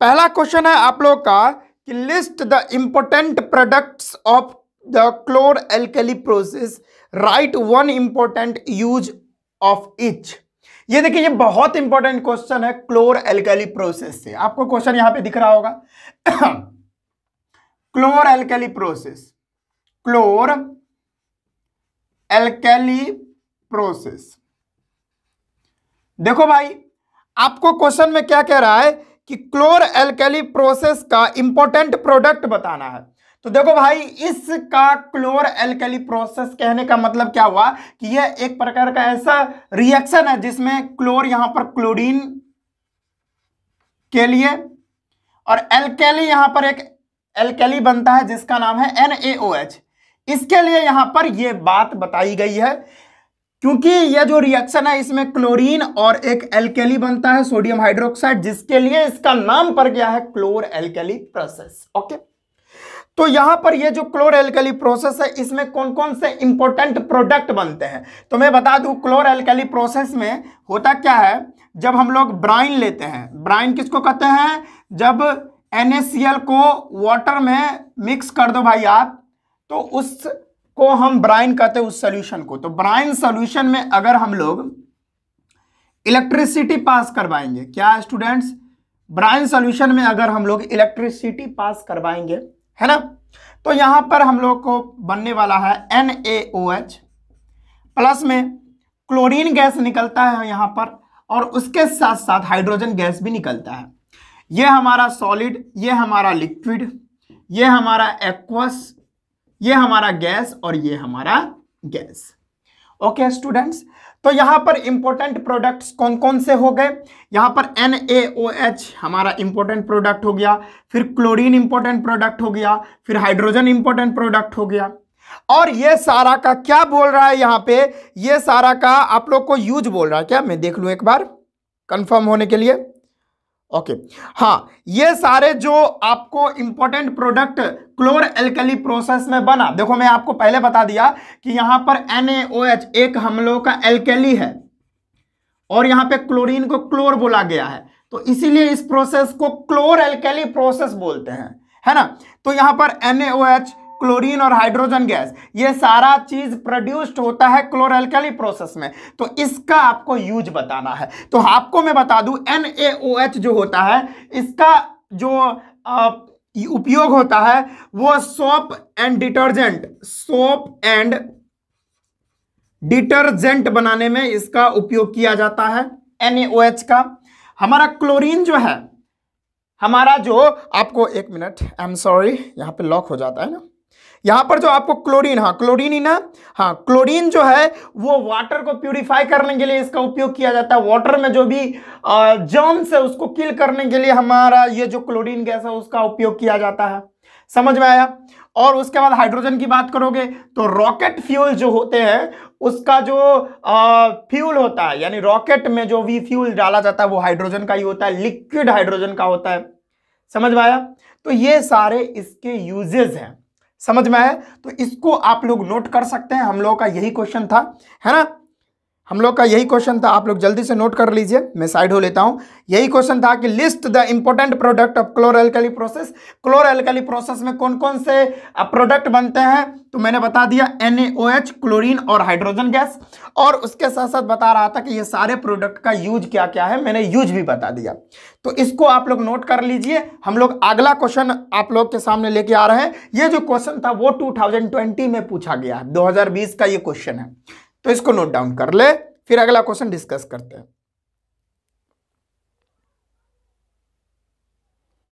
पहला क्वेश्चन है आप लोग का कि list the important products of the chlor alkali process right one important use of each ये देखिए ये बहुत इंपॉर्टेंट क्वेश्चन है क्लोर एल्केली प्रोसेस से आपको क्वेश्चन यहां पे दिख रहा होगा chlor alkali process chlor alkali process देखो भाई आपको क्वेश्चन में क्या कह रहा है कि क्लोर एल्केली प्रोसेस का इंपॉर्टेंट प्रोडक्ट बताना है तो देखो भाई इसका क्लोर एल्केली प्रोसेस कहने का मतलब क्या हुआ कि यह एक प्रकार का ऐसा रिएक्शन है जिसमें क्लोर यहां पर क्लोरीन के लिए और एल्केली यहां पर एक एल्केली बनता है जिसका नाम है एन इसके लिए यहां पर यह बात बताई गई है क्योंकि यह जो रिएक्शन है इसमें क्लोरीन और एक एल्केली बनता है सोडियम हाइड्रोक्साइड जिसके लिए इसका नाम पड़ गया है क्लोर एल्केली प्रोसेस ओके तो यहां पर यह जो क्लोर एल्केली प्रोसेस है इसमें कौन कौन से इंपॉर्टेंट प्रोडक्ट बनते हैं तो मैं बता दू क्लोर एल्केली प्रोसेस में होता क्या है जब हम लोग ब्राइन लेते हैं ब्राइन किसको कहते हैं जब एनएससीएल को वाटर में मिक्स कर दो भाई आप तो उस को हम ब्राइन कहते हैं उस सोल्यूशन को तो ब्राइन सोल्यूशन में अगर हम लोग इलेक्ट्रिसिटी पास करवाएंगे क्या स्टूडेंट्स ब्राइन सोल्यूशन में अगर हम लोग इलेक्ट्रिसिटी पास करवाएंगे है ना तो यहां पर हम लोग को बनने वाला है एन प्लस में क्लोरीन गैस निकलता है यहाँ पर और उसके साथ साथ हाइड्रोजन गैस भी निकलता है यह हमारा सॉलिड ये हमारा लिक्विड ये हमारा एक्वस ये हमारा गैस और ये हमारा गैस ओके स्टूडेंट्स तो यहां पर इंपॉर्टेंट प्रोडक्ट्स कौन कौन से हो गए यहां पर एन ए ओ एच हमारा इंपॉर्टेंट प्रोडक्ट हो गया फिर क्लोरीन इंपॉर्टेंट प्रोडक्ट हो गया फिर हाइड्रोजन इंपॉर्टेंट प्रोडक्ट हो गया और ये सारा का क्या बोल रहा है यहां पे ये सारा का आप लोग को यूज बोल रहा है क्या मैं देख लू एक बार कंफर्म होने के लिए ओके हाँ ये सारे जो आपको important product chlor alkali process में बना देखो मैं आपको पहले बता दिया कि यहां पर NaOH एक हम लोगों का एल्केली है और यहां पे क्लोरीन को क्लोर बोला गया है तो इसीलिए इस प्रोसेस को क्लोर एल्केली प्रोसेस बोलते हैं है ना तो यहां पर NaOH क्लोरीन और हाइड्रोजन गैस ये सारा चीज प्रोड्यूस्ड होता है क्लोरल्कली प्रोसेस में तो इसका आपको यूज बताना है तो आपको मैं बता दू एन जो होता है इसका जो उपयोग होता है वो soap and detergent soap and detergent बनाने में इसका उपयोग किया जाता है एन का हमारा क्लोरीन जो है हमारा जो आपको एक मिनट आई एम सॉरी यहां पे लॉक हो जाता है ना यहां पर जो आपको क्लोरीन हाँ क्लोरीन ही ना हाँ क्लोरीन जो है वो वाटर को प्यूरिफाई करने के लिए इसका उपयोग किया जाता है वाटर में जो भी जर्म्स है उसको किल करने के लिए हमारा ये जो क्लोरीन गैस है उसका उपयोग किया जाता है समझ में आया और उसके बाद हाइड्रोजन की बात करोगे तो रॉकेट फ्यूल जो होते हैं उसका जो आ, फ्यूल होता है यानी रॉकेट में जो भी फ्यूल डाला जाता है वो हाइड्रोजन का ही होता है लिक्विड हाइड्रोजन का होता है समझ में आया तो ये सारे इसके यूजेज हैं समझ में आया तो इसको आप लोग नोट कर सकते हैं हम लोगों का यही क्वेश्चन था है ना हम लोग का यही क्वेश्चन था आप लोग जल्दी से नोट कर लीजिए मैं साइड हो लेता हूँ यही क्वेश्चन था कि list the important product of chlor alkali process chlor alkali process में कौन कौन से प्रोडक्ट बनते हैं तो मैंने बता दिया एन क्लोरीन और हाइड्रोजन गैस और उसके साथ साथ बता रहा था कि ये सारे प्रोडक्ट का यूज क्या क्या है मैंने यूज भी बता दिया तो इसको आप लोग नोट कर लीजिए हम लोग अगला क्वेश्चन आप लोग के सामने लेके आ रहे हैं ये जो क्वेश्चन था वो टू में पूछा गया है 2020 का ये क्वेश्चन है तो इसको नोट डाउन कर ले फिर अगला क्वेश्चन डिस्कस करते हैं